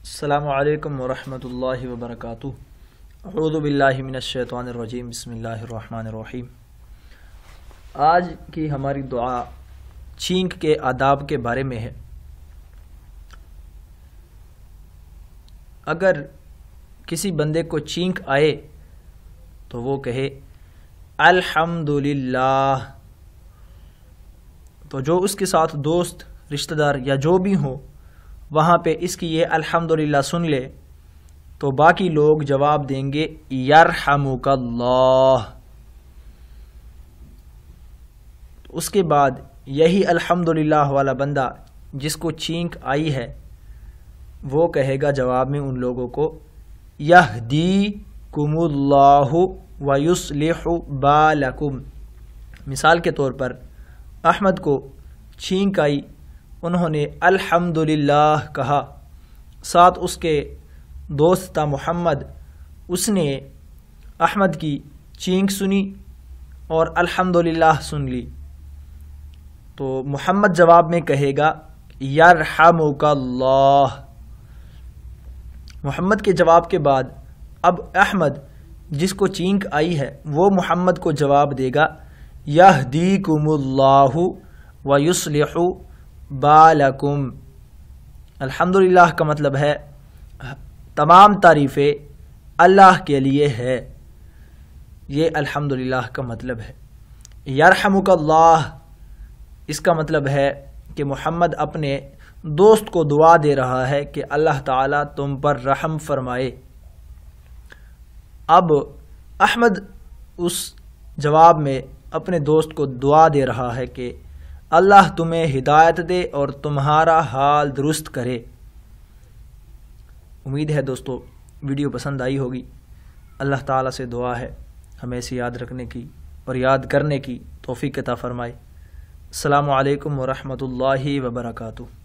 अल्लाम वरहमल वबरक अरुदबिल्लिमिनशैतवानरजीम बसमीम आज की हमारी दुआ छींक के आदाब के बारे में है अगर किसी बंदे को छींक आए तो वो कहे अल्हम्दुलिल्लाह तो जो उसके साथ दोस्त रिश्तेदार या जो भी हों वहाँ पे इसकी ये अल्हम्दुलिल्लाह सुन ले तो बाकी लोग जवाब देंगे यरहमुकल्लाह तो उसके बाद यही अल्हम्दुलिल्लाह वाला बंदा जिसको छींक आई है वो कहेगा जवाब में उन लोगों को यह दी कुमुल्लाहु वयुसलिह बालकुम मिसाल के तौर पर अहमद को छींक आई उन्होंने अल्हम्दुलिल्लाह कहा साथ उसके दोस्त था मोहम्मद उसने अहमद की चींक सुनी और अल्हम्दुलिल्लाह सुन ली तो मोहम्मद जवाब में कहेगा यरहमुकल्लाह मोहम्मद के जवाब के बाद अब अहमद जिसको चींक आई है वो मोहम्मद को जवाब देगा यह दी कुमुल्लाहु व बालकुम अल्हम्दुलिल्लाह का मतलब है तमाम तारीफ़ें अल्लाह के लिए है ये अल्हम्दुलिल्लाह का मतलब है यरहमुकल्लाह इसका मतलब है कि मोहम्मद अपने दोस्त को दुआ दे रहा है कि अल्लाह ताला तुम पर रहम फरमाए अब अहमद उस जवाब में अपने दोस्त को दुआ दे रहा है कि अल्लाह तुम्हें हिदायत दे और तुम्हारा हाल दुरुस्त करे उम्मीद है दोस्तों वीडियो पसंद आई होगी अल्लाह ताला से दुआ है हमें इसे याद रखने की और याद करने की तोफ़ी कता फ़रमाए अल्लाम वरहमल वबरकू